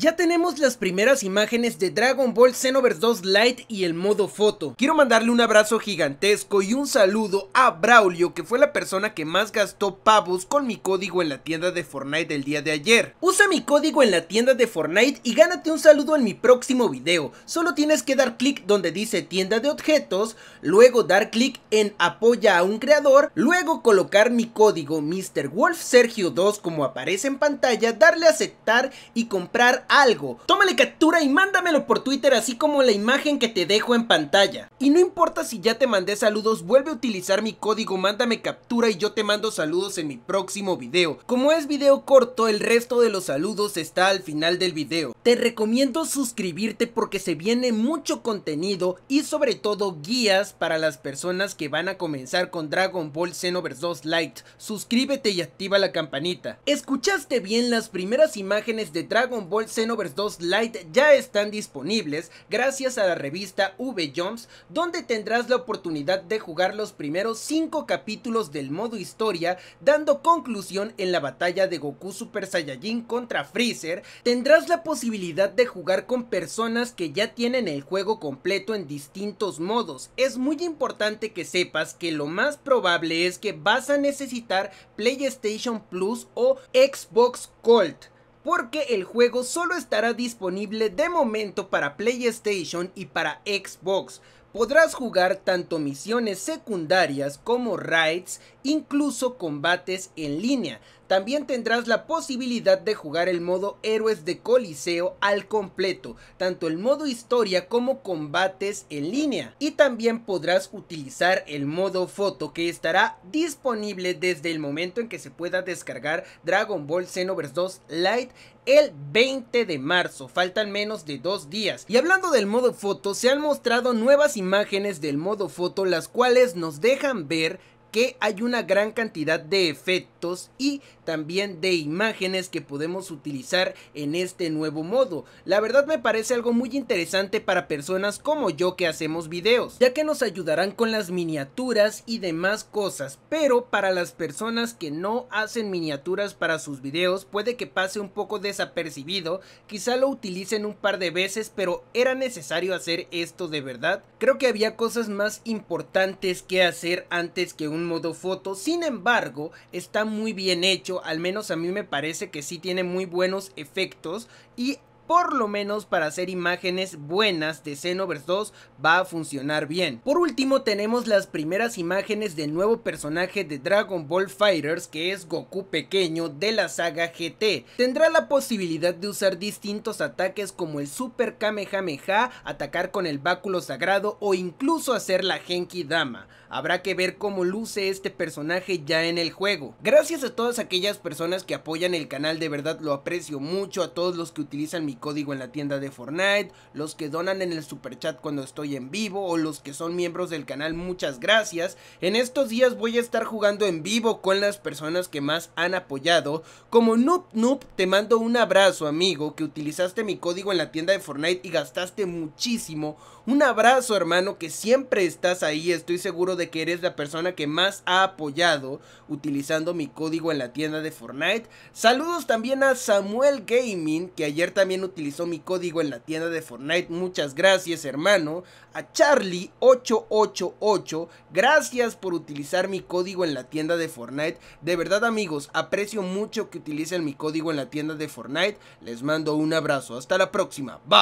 Ya tenemos las primeras imágenes de Dragon Ball Xenoverse 2 Lite y el modo foto. Quiero mandarle un abrazo gigantesco y un saludo a Braulio que fue la persona que más gastó pavos con mi código en la tienda de Fortnite el día de ayer. Usa mi código en la tienda de Fortnite y gánate un saludo en mi próximo video. Solo tienes que dar clic donde dice tienda de objetos, luego dar clic en apoya a un creador, luego colocar mi código mrwolfsergio 2 como aparece en pantalla, darle a aceptar y comprar algo. Tómale captura y mándamelo por Twitter así como la imagen que te dejo en pantalla. Y no importa si ya te mandé saludos, vuelve a utilizar mi código mándame captura y yo te mando saludos en mi próximo video. Como es video corto, el resto de los saludos está al final del video. Te recomiendo suscribirte porque se viene mucho contenido y sobre todo guías para las personas que van a comenzar con Dragon Ball Xenoverse 2 Lite. Suscríbete y activa la campanita. ¿Escuchaste bien las primeras imágenes de Dragon Ball Xenoverse 2 Light ya están disponibles gracias a la revista V Jumps, donde tendrás la oportunidad de jugar los primeros 5 capítulos del modo historia, dando conclusión en la batalla de Goku Super Saiyajin contra Freezer. Tendrás la posibilidad de jugar con personas que ya tienen el juego completo en distintos modos. Es muy importante que sepas que lo más probable es que vas a necesitar PlayStation Plus o Xbox Gold porque el juego solo estará disponible de momento para PlayStation y para Xbox. Podrás jugar tanto misiones secundarias como raids, incluso combates en línea. También tendrás la posibilidad de jugar el modo Héroes de Coliseo al completo, tanto el modo historia como combates en línea. Y también podrás utilizar el modo foto que estará disponible desde el momento en que se pueda descargar Dragon Ball Xenoverse 2 Lite el 20 de marzo, faltan menos de dos días. Y hablando del modo foto, se han mostrado nuevas imágenes del modo foto las cuales nos dejan ver que hay una gran cantidad de efectos y también de imágenes que podemos utilizar en este nuevo modo. La verdad me parece algo muy interesante para personas como yo que hacemos videos, ya que nos ayudarán con las miniaturas y demás cosas, pero para las personas que no hacen miniaturas para sus videos puede que pase un poco desapercibido, quizá lo utilicen un par de veces, pero era necesario hacer esto de verdad. Creo que había cosas más importantes que hacer antes que un modo foto. Sin embargo, está muy bien hecho. Al menos a mí me parece que sí tiene muy buenos efectos. Y por lo menos para hacer imágenes buenas de Xenoverse 2 va a funcionar bien. Por último tenemos las primeras imágenes del nuevo personaje de Dragon Ball Fighters que es Goku pequeño de la saga GT. Tendrá la posibilidad de usar distintos ataques como el Super Kamehameha, atacar con el báculo sagrado o incluso hacer la Genki Dama. Habrá que ver cómo luce este personaje ya en el juego. Gracias a todas aquellas personas que apoyan el canal, de verdad lo aprecio mucho, a todos los que utilizan mi código en la tienda de Fortnite, los que donan en el super chat cuando estoy en vivo o los que son miembros del canal, muchas gracias. En estos días voy a estar jugando en vivo con las personas que más han apoyado. Como Noob Noob, te mando un abrazo, amigo, que utilizaste mi código en la tienda de Fortnite y gastaste muchísimo. Un abrazo, hermano, que siempre estás ahí. Estoy seguro de que eres la persona que más ha apoyado utilizando mi código en la tienda de Fortnite. Saludos también a Samuel Gaming, que ayer también utilizó mi código en la tienda de Fortnite. Muchas gracias, hermano. A Charlie888, gracias por utilizar mi código en la tienda de Fortnite. De verdad, amigos, aprecio mucho que utilicen mi código en la tienda de Fortnite. Les mando un abrazo. Hasta la próxima. Bye.